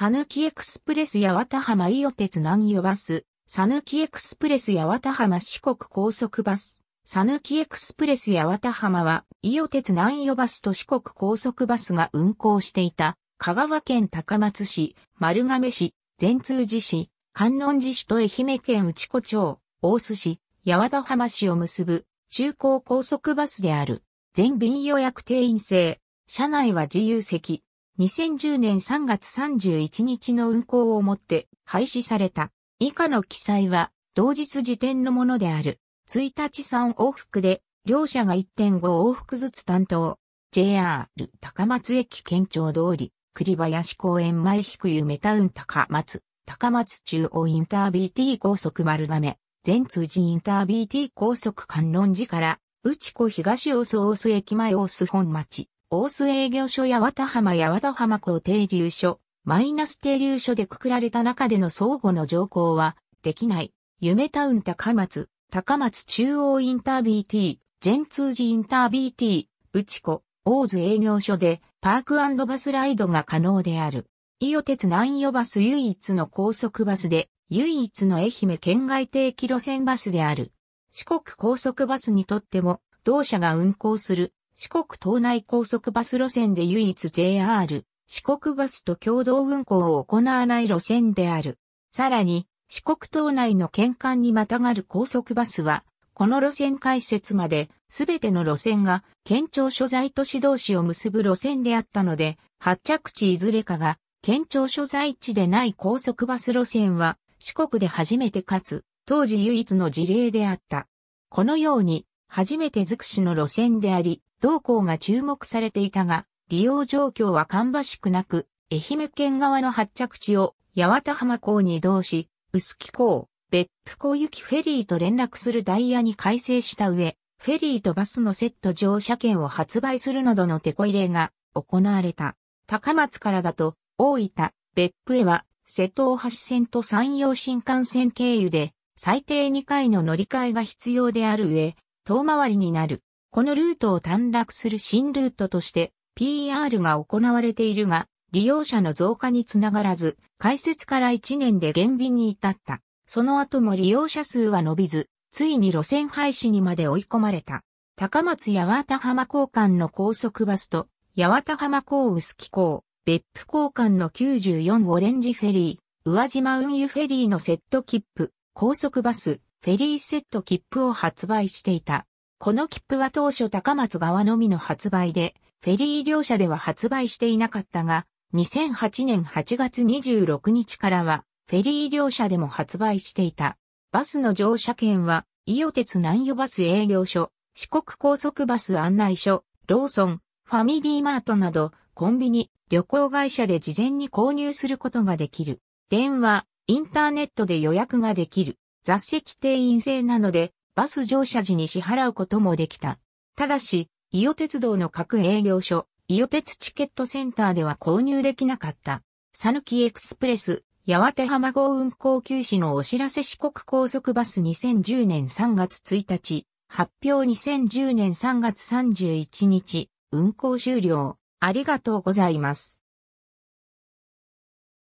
サヌキエクスプレス八幡浜伊予鉄南予バス、サヌキエクスプレスタハ浜四国高速バス、サヌキエクスプレスタハ浜は、伊予鉄南予バスと四国高速バスが運行していた、香川県高松市、丸亀市、善通寺市、観音寺市と愛媛県内子町、大須市、八幡浜市を結ぶ、中高高速バスである。全便予約定員制。車内は自由席。2010年3月31日の運行をもって廃止された。以下の記載は同日時点のものである。1日3往復で両者が1.5往復ずつ担当。JR 高松駅県庁通り、栗林公園前低夢タウン高松、高松中央インター BT 高速丸亀、全通寺インター BT 高速観音寺から、内子東大須大須駅前大須本町、大須営業所や綿浜や綿浜港停留所、マイナス停留所でくくられた中での相互の乗降は、できない。夢タウン高松、高松中央インター BT、全通寺インター BT、内子、大津営業所で、パークバスライドが可能である。伊予鉄南予バス唯一の高速バスで、唯一の愛媛県外定期路線バスである。四国高速バスにとっても、同社が運行する四国島内高速バス路線で唯一 JR 四国バスと共同運行を行わない路線である。さらに、四国島内の県間にまたがる高速バスは、この路線開設まで、すべての路線が県庁所在都市同士を結ぶ路線であったので、発着地いずれかが県庁所在地でない高速バス路線は、四国で初めてかつ、当時唯一の事例であった。このように、初めて尽くしの路線であり、同校が注目されていたが、利用状況は芳しくなく、愛媛県側の発着地を八幡浜港に移動し、薄木港、別府港行きフェリーと連絡するダイヤに改正した上、フェリーとバスのセット乗車券を発売するなどの手こ入れが行われた。高松からだと、大分、別府へは、瀬戸大橋線と山陽新幹線経由で、最低2回の乗り換えが必要である上、遠回りになる。このルートを短絡する新ルートとして PR が行われているが、利用者の増加につながらず、開設から1年で減便に至った。その後も利用者数は伸びず、ついに路線廃止にまで追い込まれた。高松八幡浜港間の高速バスと、八幡浜港臼木港、別府港間の94オレンジフェリー、宇和島運輸フェリーのセット切符、高速バス、フェリーセット切符を発売していた。この切符は当初高松側のみの発売で、フェリー両社では発売していなかったが、2008年8月26日からは、フェリー両社でも発売していた。バスの乗車券は、伊予鉄南予バス営業所、四国高速バス案内所、ローソン、ファミリーマートなど、コンビニ、旅行会社で事前に購入することができる。電話、インターネットで予約ができる。座席定員制なので、バス乗車時に支払うこともできた。ただし、伊予鉄道の各営業所、伊予鉄チケットセンターでは購入できなかった。さぬきエクスプレス、八幡浜号運行休止のお知らせ四国高速バス2010年3月1日、発表2010年3月31日、運行終了。ありがとうございます。